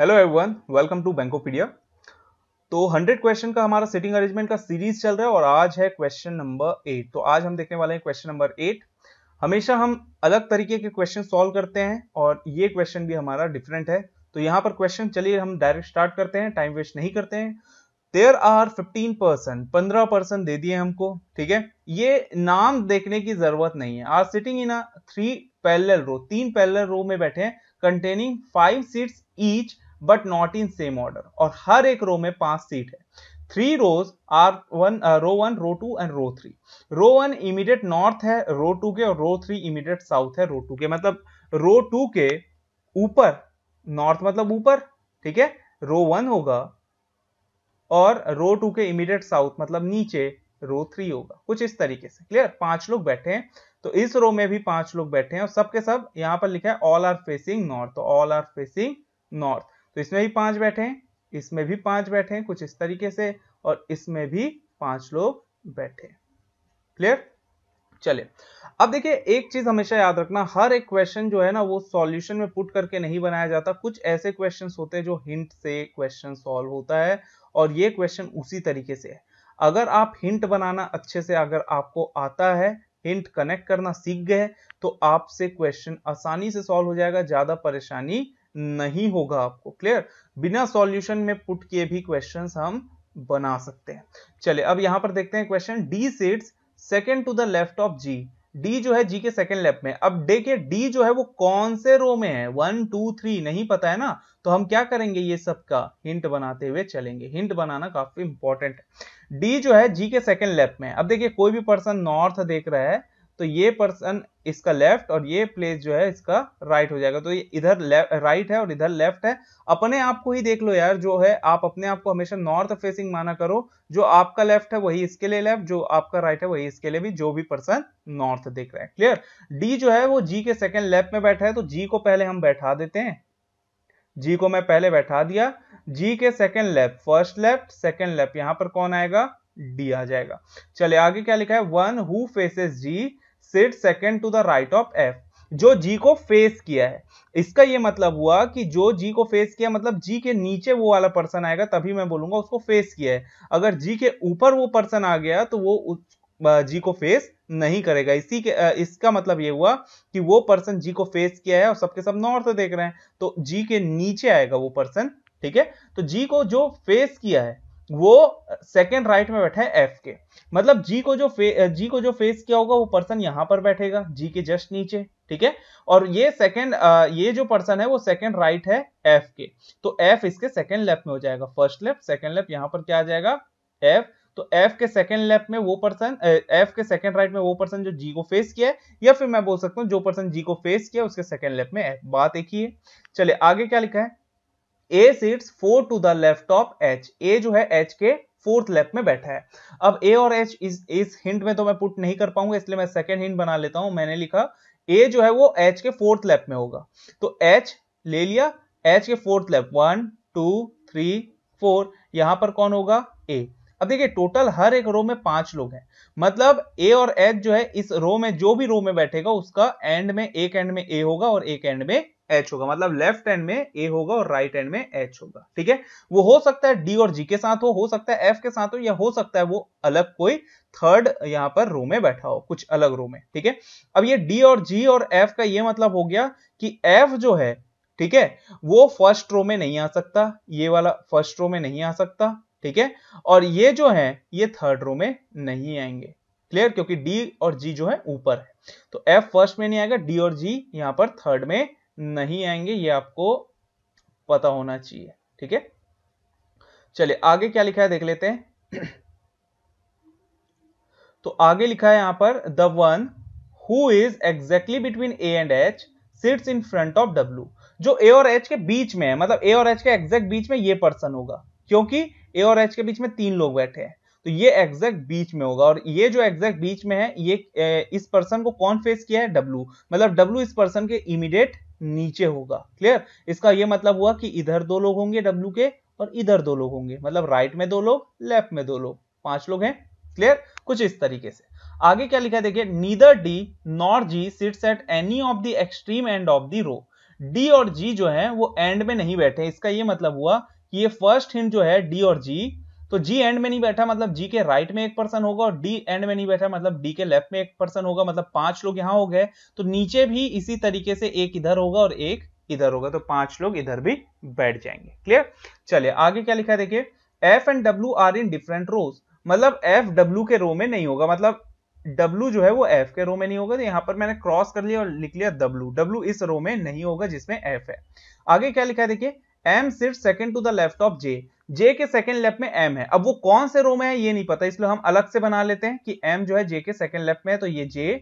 Hello everyone welcome to Bankopedia तो 100 question का हमारा सिटिंग अरेंजमेंट का सीरीज चल रहा है और आज है क्वेश्चन नंबर एट तो आज हम देखने वाले हैं क्वेश्चन नंबर एट हमेशा हम अलग तरीके के क्वेश्चन सॉल्व करते हैं और ये क्वेश्चन भी हमारा डिफरेंट है तो यहाँ पर क्वेश्चन चलिए हम डायरेक्ट स्टार्ट करते हैं टाइम वेस्ट नहीं करते हैं देर आर फिफ्टीन परसेंट पंद्रह परसेंट दे दिए हमको ठीक है ये नाम देखने की जरूरत नहीं है are sitting in three parallel row तीन पैरेलल रो में बैठे हैं containing five seats each but not in same order और हर एक रो में पांच सीट है three rows are one row one row two and row three row one immediate north है रो टू के और रो थ्री इमीडिएट साउथ है रो टू के मतलब रो टू के ऊपर नॉर्थ मतलब ऊपर ठीक है रो वन होगा और रो टू के इमीडिएट साउथ मतलब नीचे रो थ्री होगा कुछ इस तरीके से क्लियर पांच लोग बैठे हैं तो इस रो में भी पांच लोग बैठे हैं और सबके सब यहाँ पर लिखा है ऑल आर फेसिंग नॉर्थ तो ऑल आर फेसिंग नॉर्थ तो इसमें भी पांच बैठे हैं इसमें भी पांच बैठे हैं कुछ इस तरीके से और इसमें भी पांच लोग बैठे क्लियर चले अब देखिए एक चीज हमेशा याद रखना हर एक क्वेश्चन जो है ना वो सॉल्यूशन में पुट करके नहीं बनाया जाता कुछ ऐसे क्वेश्चन होते हैं जो हिंट से क्वेश्चन सॉल्व होता है और ये क्वेश्चन उसी तरीके से है अगर आप हिंट बनाना अच्छे से अगर आपको आता है हिंट कनेक्ट करना सीख गए तो आपसे क्वेश्चन आसानी से सॉल्व हो जाएगा ज्यादा परेशानी नहीं होगा आपको क्लियर बिना सॉल्यूशन में पुट किए भी क्वेश्चन हम बना सकते हैं चले अब यहां पर देखते हैं question D seats second to the left of G D जो है जी के सेकेंड लेफ्ट में अब देखिए डी जो है वो कौन से रो में है वन टू थ्री नहीं पता है ना तो हम क्या करेंगे ये सब का हिंट बनाते हुए चलेंगे हिंट बनाना काफी इंपॉर्टेंट है डी जो है जी के सेकेंड लेफ्ट में अब देखिए कोई भी पर्सन नॉर्थ देख रहा है तो ये पर्सन इसका लेफ्ट और ये प्लेस जो है इसका राइट हो जाएगा तो ये इधर राइट है और इधर लेफ्ट है अपने आप को ही देख लो यार जो है आप अपने आप को हमेशा नॉर्थ फेसिंग माना करो जो आपका लेफ्ट है वही इसके लिए लेफ्ट जो आपका राइट है वही इसके लिए भी जो भी पर्सन नॉर्थ देख रहा है क्लियर डी जो है वो जी के सेकेंड लेफ्ट में बैठा है तो जी को पहले हम बैठा देते हैं जी को मैं पहले बैठा दिया जी के second left first left second left यहां पर कौन आएगा डी आ जाएगा चले आगे क्या लिखा है one who faces G sit second to the right of F जो जी को फेस किया है इसका ये मतलब हुआ कि जो जी को फेस किया मतलब जी के नीचे वो वाला पर्सन आएगा तभी मैं बोलूंगा उसको फेस किया है अगर जी के ऊपर वो पर्सन आ गया तो वो जी को फेस नहीं करेगा इसी के इसका मतलब ये हुआ कि वो पर्सन जी को फेस किया है और सबके सब नॉर्थ देख रहे हैं तो जी के नीचे आएगा वो पर्सन ठीक है तो जी को जो फेस किया है वो सेकेंड राइट में बैठा है एफ के मतलब जी को जो फे, जी को जो फेस किया होगा वो पर्सन यहां पर बैठेगा जी के जस्ट नीचे ठीक है और ये सेकेंड ये जो पर्सन है वो सेकेंड राइट right है एफ के तो एफ इसके सेकेंड लेफ्ट में हो जाएगा फर्स्ट लेफ्ट सेकेंड लेफ्ट यहां पर क्या आ जाएगा एफ तो एफ के सेकंड लेफ्ट में वो पर्सन एफ के सेकंड राइट में वो पर्सन जो जी को फेस किया है या फिर मैं बोल सकता हूँ जो पर्सन जी को फेस किया उसके सेकंड लेफ्ट में एफ बात एक ही है चले आगे क्या लिखा है A seats four to the left of H A जो है एच के फोर्थ लेफ्ट में बैठा है अब ए और एच इस इस हिंट में तो मैं पुट नहीं कर पाऊंगा इसलिए मैं सेकेंड हिंट बना लेता हूं मैंने लिखा ए जो है वो एच के फोर्थ लेफ्ट में होगा तो एच ले लिया एच के fourth left one two three four यहां पर कौन होगा ए अब देखिए टोटल हर एक रो में पांच लोग हैं मतलब ए और एच जो है इस रो में जो भी रो में बैठेगा उसका एंड में एक एंड में ए होगा और एक एंड में एच होगा मतलब लेफ्ट एंड में ए होगा और राइट एंड में एच होगा ठीक है वो हो सकता है डी और जी के साथ हो हो सकता है एफ के साथ हो या हो सकता है वो अलग कोई थर्ड यहां पर रो में बैठा हो कुछ अलग रो में ठीक है अब ये डी और जी और एफ का ये मतलब हो गया कि एफ जो है ठीक है वो फर्स्ट रो में नहीं आ सकता ये वाला फर्स्ट रो में नहीं आ सकता ठीक है और ये जो है ये थर्ड रो में नहीं आएंगे क्लियर क्योंकि डी और जी जो है ऊपर है तो एफ फर्स्ट में नहीं आएगा डी और जी यहां पर थर्ड में नहीं आएंगे ये आपको पता होना चाहिए ठीक है चलिए आगे क्या लिखा है देख लेते हैं तो आगे लिखा है यहां पर the one who is exactly between A and H sits in front of W जो ए और एच के बीच में है मतलब ए और एच के एग्जैक्ट बीच में ये पर्सन होगा क्योंकि ए और एच के बीच में तीन लोग बैठे हैं तो ये एग्जैक्ट बीच में होगा और ये जो एग्जैक्ट बीच में है ये इस पर्सन को कौन फेस किया है डब्लू मतलब डब्लू इस पर्सन के इमीडिएट नीचे होगा क्लियर इसका ये मतलब हुआ कि इधर दो लोग होंगे डब्लू के और इधर दो लोग होंगे मतलब राइट में दो लोग लेफ्ट में दो लोग पांच लोग हैं क्लियर कुछ इस तरीके से आगे क्या लिखा है देखिए neither D nor G sits at any of the extreme end of the row D और जी जो है वो एंड में नहीं बैठे इसका ये मतलब हुआ कि ये फर्स्ट हिंट जो है डी और जी तो जी एंड में नहीं बैठा मतलब जी के राइट में एक पर्सन होगा और डी एंड में नहीं बैठा मतलब डी के लेफ्ट में एक पर्सन होगा मतलब पांच लोग यहां हो गए तो नीचे भी इसी तरीके से एक इधर होगा और एक इधर होगा तो पांच लोग इधर भी बैठ जाएंगे क्लियर चलिए आगे क्या लिखा है देखिए F and W are in different rows मतलब एफ डब्ल्यू के रो में नहीं होगा मतलब डब्ल्यू जो है वो एफ के रो में नहीं होगा तो यहां पर मैंने क्रॉस कर लिया और लिख लिया डब्ल्यू डब्ल्यू इस रो में नहीं होगा जिसमें एफ है आगे क्या लिखा है देखिए एम सिर्फ second to the left of J J के सेकंड लेफ्ट में एम है अब वो कौन से रो में है ये नहीं पता इसलिए हम अलग से बना लेते हैं कि एम जो है जे के सेकंड लेफ्ट में है तो ये J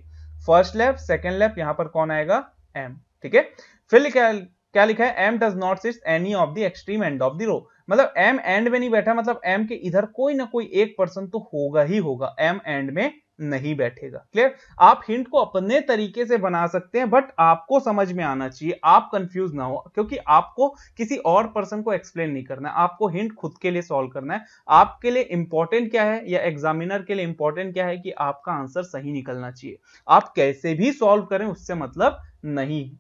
first left second left यहां पर कौन आएगा एम ठीक है फिर क्या क्या लिखा है M does not sit any of the extreme end of the row मतलब एम एंड में नहीं बैठा मतलब एम के इधर कोई ना कोई एक पर्सन तो होगा ही होगा एम एंड में नहीं बैठेगा क्लियर आप हिंट को अपने तरीके से बना सकते हैं बट आपको समझ में आना चाहिए आप कंफ्यूज ना हो क्योंकि आपको किसी और पर्सन को एक्सप्लेन नहीं करना है आपको हिंट खुद के लिए सॉल्व करना है आपके लिए इंपॉर्टेंट क्या है या एग्जामिनर के लिए इंपॉर्टेंट क्या है कि आपका आंसर सही निकलना चाहिए आप कैसे भी सॉल्व करें उससे मतलब नहीं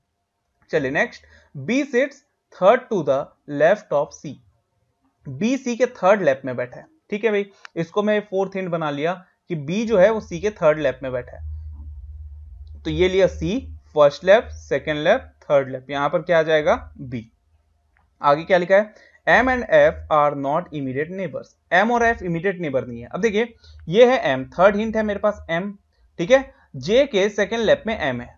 चलिए next B sits third to the left of C B C के थर्ड लेफ्ट में बैठा है ठीक है भाई इसको मैं फोर्थ हिंट बना लिया कि बी जो है वो सी के थर्ड लैप में बैठा है तो ये लिया C first lap second lap third lap यहां पर क्या आ जाएगा बी आगे क्या लिखा है M and F are not immediate neighbours M और एफ इमीडिएट नेबर नहीं है अब देखिए ये है एम थर्ड हिंट है मेरे पास एम ठीक है जे के सेकेंड लैप में एम है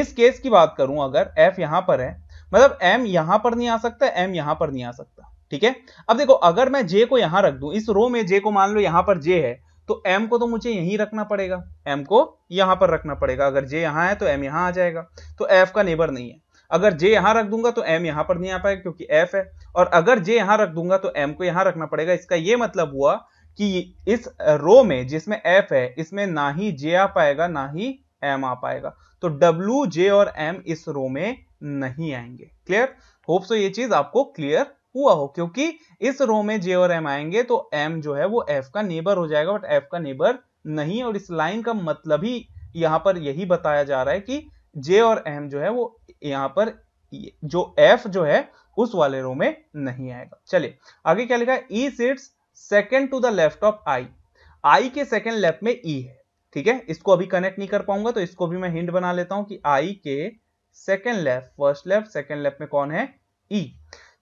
इस केस की बात करूं अगर एफ यहां पर है मतलब एम यहां पर नहीं आ सकता एम यहां पर नहीं आ सकता ठीक है अब देखो अगर मैं जे को यहां रख दूं इस रो में जे को मान लो यहां पर जे है तो m को तो मुझे यहीं रखना पड़ेगा m को यहां पर रखना पड़ेगा अगर j यहां है तो m यहां आ जाएगा तो f का नेबर नहीं है अगर j यहां रख दूंगा तो m यहां पर नहीं आ पाएगा क्योंकि f है और अगर j यहां रख दूंगा तो m को यहां रखना पड़ेगा इसका यह मतलब हुआ कि इस रो में जिसमें f है इसमें ना ही j आ पाएगा ना ही m आ पाएगा तो w j और m इस रो में नहीं आएंगे क्लियर होप सो ये चीज आपको क्लियर हुआ हो क्योंकि इस रो में जे और एम आएंगे तो एम जो है वो एफ का नेबर हो जाएगा बट एफ का नेबर नहीं और इस लाइन का मतलब ही यहां पर यही बताया जा रहा है कि जे और एम जो है वो यहां पर जो एफ जो है उस वाले रो में नहीं आएगा चलिए आगे क्या लिखा है E sits second to the left of I I के सेकेंड लेफ्ट में ई e है ठीक है इसको अभी कनेक्ट नहीं कर पाऊंगा तो इसको भी मैं हिंट बना लेता हूं कि आई के second left first left second left में कौन है ई e.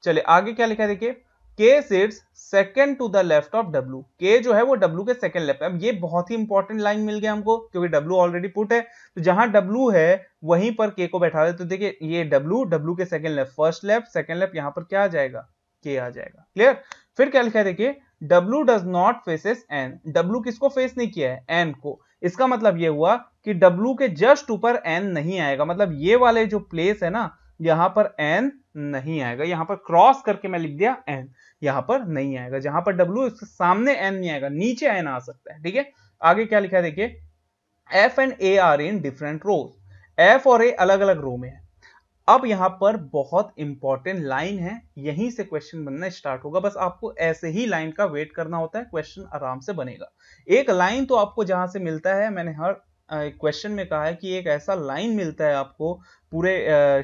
चले आगे क्या लिखा है देखिए K sits second to the left of W के जो है वो डब्ल्यू के सेकंड लेफ्ट अब ये बहुत ही इंपॉर्टेंट लाइन मिल गया हमको क्योंकि डब्ल्यू ऑलरेडी पुट है तो जहां डब्ल्यू है वहीं पर के को बैठा दे तो देखिए ये डब्ल्यू डब्ल्यू के second left first left second left यहां पर क्या आ जाएगा के आ जाएगा क्लियर फिर क्या लिखा है देखिए W does not faces N W किसको फेस नहीं किया है एन को इसका मतलब ये हुआ कि डब्ल्यू के जस्ट ऊपर एन नहीं आएगा मतलब ये वाले जो प्लेस है ना यहां पर एन नहीं आएगा यहां पर क्रॉस करके मैं लिख दिया एन यहां पर नहीं आएगा जहां पर डब्ल्यू इसके सामने एन नहीं आएगा नीचे एन आ सकता है ठीक है आगे क्या लिखा है देखिए F and A are in different rows F और ए अलग अलग रो में है अब यहां पर बहुत इंपॉर्टेंट लाइन है यहीं से क्वेश्चन बनना स्टार्ट होगा बस आपको ऐसे ही लाइन का वेट करना होता है क्वेश्चन आराम से बनेगा एक लाइन तो आपको जहां से मिलता है मैंने हर क्वेश्चन में कहा है कि एक ऐसा लाइन मिलता है आपको पूरे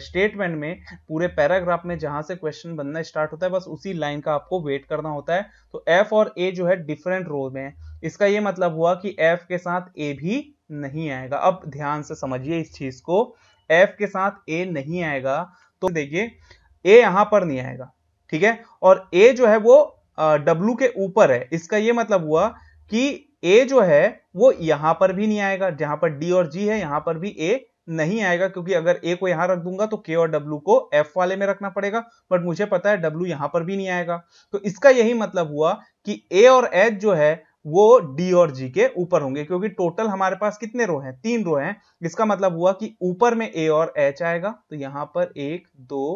स्टेटमेंट uh, में पूरे पैराग्राफ में जहां से क्वेश्चन बनना स्टार्ट होता है बस उसी लाइन का आपको वेट करना होता है तो एफ और ए जो है डिफरेंट रोल में है इसका ये मतलब हुआ कि एफ के साथ ए भी नहीं आएगा अब ध्यान से समझिए इस चीज को एफ के साथ ए नहीं आएगा तो देखिए ए यहां पर नहीं आएगा ठीक है और ए जो है वो डब्लू के ऊपर है इसका ये मतलब हुआ कि ए जो है वो यहां पर भी नहीं आएगा जहां पर डी और जी है यहां पर भी ए नहीं आएगा क्योंकि अगर ए को यहां रख दूंगा तो के और डब्ल्यू को एफ वाले में रखना पड़ेगा बट मुझे पता है डब्ल्यू यहां पर भी नहीं आएगा तो इसका यही मतलब हुआ कि ए और एच जो है वो डी और जी के ऊपर होंगे क्योंकि टोटल हमारे पास कितने रो हैं तीन रो हैं इसका मतलब हुआ कि ऊपर में ए और एच आएगा तो यहां पर एक दो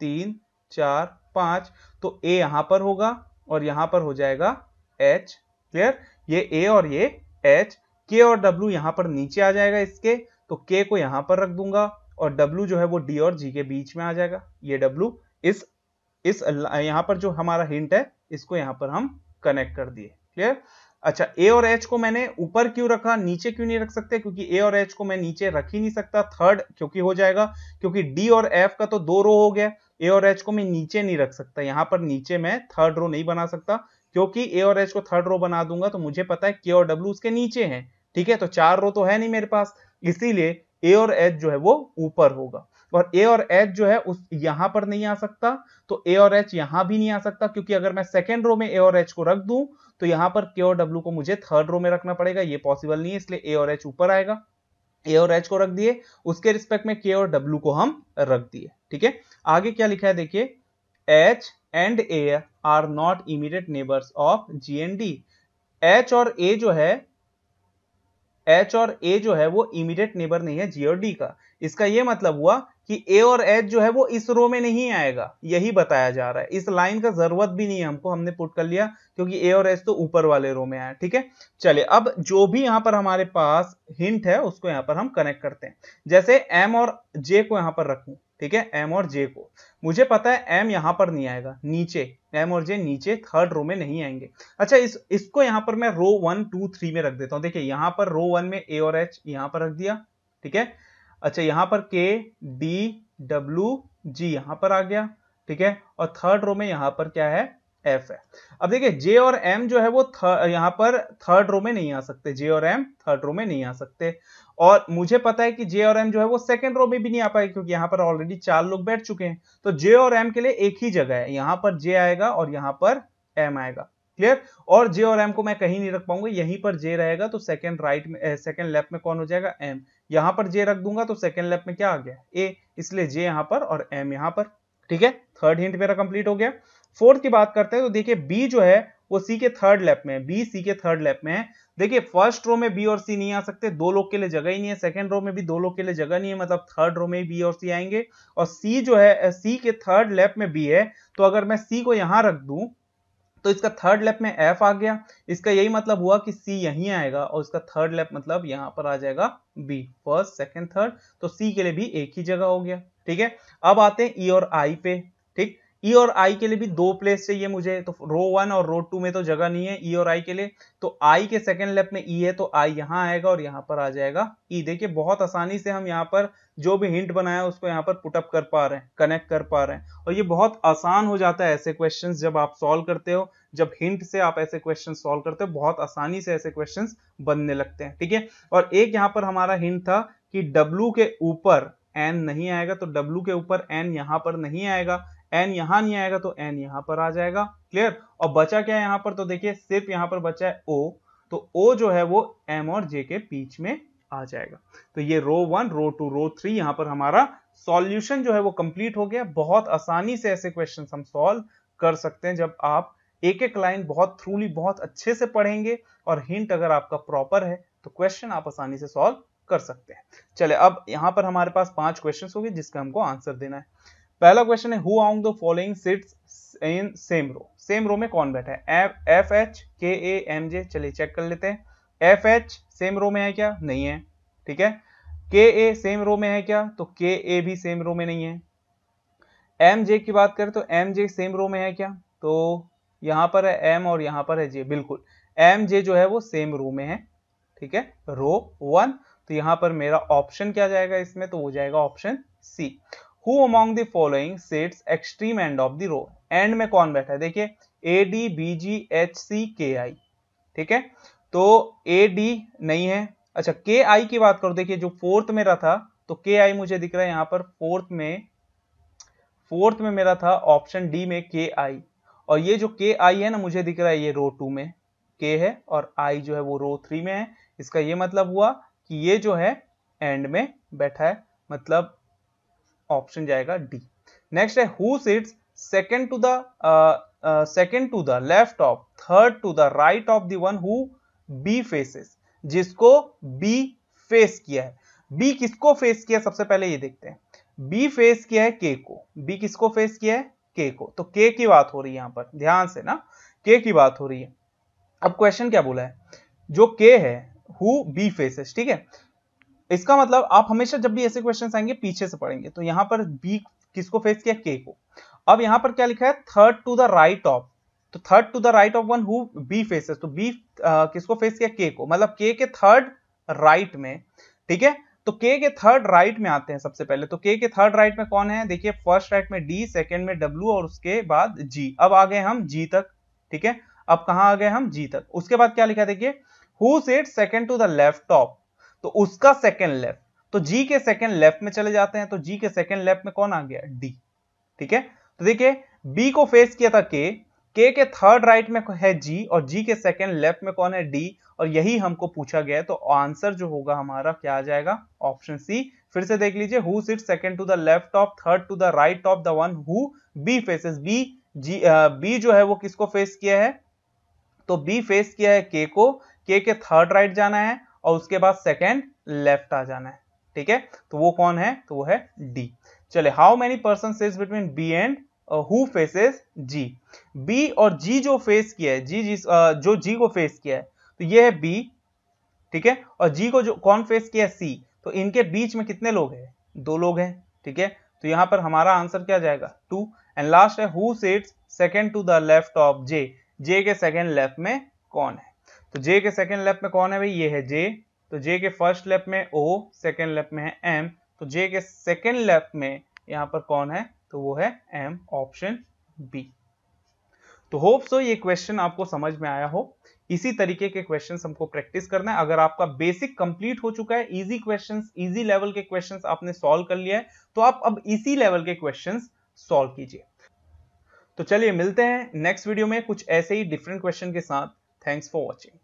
तीन चार पांच तो ए यहां पर होगा और यहां पर हो जाएगा एच क्लियर ये ए और ये एच के और डब्ल्यू यहां पर नीचे आ जाएगा इसके तो के को यहां पर रख दूंगा और डब्ल्यू जो है वो डी और जी के बीच में आ जाएगा ये डब्ल्यू इस इस यहाँ पर जो हमारा हिंट है इसको यहाँ पर हम कनेक्ट कर दिए क्लियर अच्छा ए और एच को मैंने ऊपर क्यों रखा नीचे क्यों नहीं रख सकते क्योंकि ए और एच को मैं नीचे रख ही नहीं सकता थर्ड क्योंकि हो जाएगा क्योंकि डी और एफ का तो दो रो हो गया ए और एच को मैं नीचे नहीं रख सकता यहाँ पर नीचे मैं थर्ड रो नहीं बना सकता क्योंकि ए और एच को थर्ड रो बना दूंगा तो मुझे पता है के और डब्ल्यू उसके नीचे है ठीक है तो चार रो तो है नहीं मेरे पास इसीलिए ए और एच जो है वो ऊपर होगा और ए और एच जो है उस यहां पर नहीं आ सकता तो ए और एच यहां भी नहीं आ सकता क्योंकि अगर मैं सेकेंड रो में ए और एच को रख दूं तो यहां पर के और डब्ल्यू को मुझे थर्ड रो में रखना पड़ेगा ये पॉसिबल नहीं है इसलिए ए और एच ऊपर आएगा ए और एच को रख दिए उसके रिस्पेक्ट में के और डब्ल्यू को हम रख दिए ठीक है आगे क्या लिखा है देखिए H and A are not immediate neighbours of G and D H और ए जो है एच और ए जो है वो इमीडिएट नेबर नहीं है जी और डी का इसका ये मतलब हुआ कि ए और एच जो है वो इस रो में नहीं आएगा यही बताया जा रहा है इस लाइन का जरूरत भी नहीं है हमको हमने पुट कर लिया क्योंकि ए और एच तो ऊपर वाले रो में आया ठीक है चलिए अब जो भी यहाँ पर हमारे पास हिंट है उसको यहाँ पर हम कनेक्ट करते हैं जैसे एम और जे को यहाँ पर रखूं ठीक है एम और जे को मुझे पता है एम यहाँ पर नहीं आएगा नीचे एम और जे नीचे थर्ड रो में नहीं आएंगे अच्छा इस इसको यहाँ पर मैं रो वन टू थ्री में रख देता हूँ देखिए यहाँ पर रो वन में ए और एच यहाँ पर रख दिया ठीक है अच्छा यहाँ पर के डी डब्ल्यू जी यहाँ पर आ गया ठीक है और थर्ड रो में यहाँ पर क्या है एफ है अब देखिए जे और एम जो है वो यहां पर थर्ड रो में नहीं आ सकते जे और एम थर्ड रो में नहीं आ सकते और मुझे पता है कि जे और एम जो है वो सेकंड रो में भी नहीं आ पाएगा क्योंकि यहां पर ऑलरेडी चार लोग बैठ चुके हैं तो जे और एम के लिए एक ही जगह है यहां पर जे आएगा और यहां पर एम आएगा क्लियर और जे और एम को मैं कहीं नहीं रख पाऊंगा यहीं पर जे रहेगा तो सेकंड राइट में सेकंड eh, लेफ्ट में कौन हो जाएगा एम यहां पर जे रख दूंगा तो सेकंड लेफ्ट में क्या आ गया ए इसलिए जे यहां पर और एम यहां पर ठीक है थर्ड हिंट मेरा कंप्लीट हो गया फोर्थ की बात करते हैं तो देखिए बी जो है वो सी के थर्ड लैप में है बी सी के थर्ड लैप में है देखिए फर्स्ट रो में बी और सी नहीं आ सकते दो लोग के लिए जगह ही नहीं है सेकंड रो में भी दो लोग के लिए जगह नहीं है मतलब थर्ड रो में बी और सी आएंगे और सी जो है सी के थर्ड लैप में बी है तो अगर मैं सी को यहां रख दू तो इसका थर्ड लैप में एफ आ गया इसका यही मतलब हुआ कि सी यहीं आएगा और इसका थर्ड लेप मतलब यहां पर आ जाएगा बी फर्स्ट सेकेंड थर्ड तो सी के लिए भी एक ही जगह हो गया ठीक है अब आते हैं ई e और आई पे ठीक ई e और आई के लिए भी दो प्लेस चाहिए मुझे तो रो वन और रो टू में तो जगह नहीं है ई e और आई के लिए तो आई के सेकंड लेफ्ट में ई e है तो आई यहाँ आएगा और यहाँ पर आ जाएगा ई देखिए बहुत आसानी से हम यहाँ पर जो भी हिंट बनाया उसको यहाँ पर पुटअप कर पा रहे हैं कनेक्ट कर पा रहे हैं और ये बहुत आसान हो जाता है ऐसे क्वेश्चन जब आप सॉल्व करते हो जब हिंट से आप ऐसे क्वेश्चन सॉल्व करते हो बहुत आसानी से ऐसे क्वेश्चन बनने लगते हैं ठीक है और एक यहाँ पर हमारा हिंट था कि डब्लू के ऊपर एन नहीं आएगा तो डब्लू के ऊपर एन यहाँ पर नहीं आएगा एन यहां नहीं आएगा तो एन यहां पर आ जाएगा क्लियर और बचा क्या है यहां पर तो देखिए सिर्फ यहां पर बचा है ओ तो ओ जो है वो एम और जे के बीच में आ जाएगा तो ये row one row two row three यहां पर हमारा सॉल्यूशन जो है वो कंप्लीट हो गया बहुत आसानी से ऐसे क्वेश्चन हम सॉल्व कर सकते हैं जब आप एक एक लाइन बहुत थ्रूली बहुत अच्छे से पढ़ेंगे और हिंट अगर आपका प्रॉपर है तो क्वेश्चन आप आसानी से सॉल्व कर सकते हैं चले अब यहाँ पर हमारे पास पांच क्वेश्चन गए जिसका हमको आंसर देना है पहला क्वेश्चन है who among the following sits in same row same row में कौन बैठा है एफ एच के ए एम जे चलिए चेक कर लेते हैं एफ एच सेम रो में है क्या नहीं है ठीक है के ए सेम रो में है क्या तो के ए भी सेम रो में नहीं है एम जे की बात करें तो एम जे सेम रो में है क्या तो यहां पर है एम और यहां पर है जे बिल्कुल एम जे जो है वो सेम रो में है ठीक है रो वन तो यहां पर मेरा ऑप्शन क्या जाएगा इसमें तो वो जाएगा option C who among the following sets extreme end of the row end में कौन बैठा है देखिए A D B G H C K I ठीक है तो ए डी नहीं है अच्छा के आई की बात करो देखिए जो फोर्थ मेरा था तो के आई मुझे दिख रहा है यहां पर फोर्थ में फोर्थ में मेरा था ऑप्शन डी में के आई और ये जो के आई है ना मुझे दिख रहा है ये रो टू में के है और आई जो है वो रो थ्री में है इसका ये मतलब हुआ कि ये जो है एंड में बैठा है मतलब ऑप्शन जाएगा डी नेक्स्ट है who sits second to the second to the left of third to the right of the one who B faces जिसको बी फेस किया है बी किसको फेस किया सबसे पहले ये देखते हैं बी फेस किया है के को बी किसको फेस किया है के को तो के की बात हो रही है यहां पर ध्यान से ना के की बात हो रही है अब क्वेश्चन क्या बोला है जो के है हु बी फेसेस ठीक है इसका मतलब आप हमेशा जब भी ऐसे क्वेश्चन आएंगे पीछे से पढ़ेंगे तो यहाँ पर बी किसको फेस किया के को अब यहाँ पर क्या लिखा है third to the right of तो third to the right of one who B faces तो बी किसको फेस किया के को मतलब के के थर्ड राइट में ठीक है तो के के थर्ड राइट में आते हैं सबसे पहले तो के के थर्ड राइट में कौन है देखिए फर्स्ट राइट में डी सेकंड में डब्ल्यू और उसके बाद जी अब आ गए हम जी तक ठीक है अब कहा आ गए हम जी तक उसके बाद क्या लिखा देखिए who set second to the left top तो उसका सेकेंड लेफ्ट तो जी के सेकेंड लेफ्ट में चले जाते हैं तो जी के सेकेंड लेफ्ट में कौन आ गया डी ठीक है तो देखिए बी को फेस किया था के के के थर्ड राइट में है जी और जी के सेकेंड लेफ्ट में कौन है डी और यही हमको पूछा गया है तो आंसर जो होगा हमारा क्या आ जाएगा ऑप्शन सी फिर से देख लीजिए who sit second to the left of third to the right of the one who B faces B G B जो है वो किसको फेस किया है तो बी फेस किया है के को के के थर्ड राइट जाना है और उसके बाद सेकेंड लेफ्ट आ जाना है ठीक है तो वो कौन है तो वो है डी चले how many person says between B and who faces G B और जी जो फेस किया है जी जिस uh, जो जी को फेस किया है तो ये है बी ठीक है और जी को जो कौन फेस किया है सी तो इनके बीच में कितने लोग हैं दो लोग हैं ठीक है तो यहां पर हमारा आंसर क्या जाएगा टू एंड लास्ट है who second to the left of J J के सेकेंड लेफ्ट में कौन है तो जे के सेकेंड लेप में कौन है भाई ये है जे तो जे के फर्स्ट लेप में ओ सेकेंड लेप में है एम तो जे के सेकेंड लेप में यहाँ पर कौन है तो वो है एम ऑप्शन बी तो होप सो ये क्वेश्चन आपको समझ में आया हो इसी तरीके के क्वेश्चंस हमको प्रैक्टिस करना है अगर आपका बेसिक कंप्लीट हो चुका है इजी क्वेश्चंस इजी लेवल के क्वेश्चंस आपने सॉल्व कर लिया है तो आप अब इसी लेवल के क्वेश्चंस सॉल्व कीजिए तो चलिए मिलते हैं नेक्स्ट वीडियो में कुछ ऐसे ही डिफरेंट क्वेश्चन के साथ थैंक्स फॉर वॉचिंग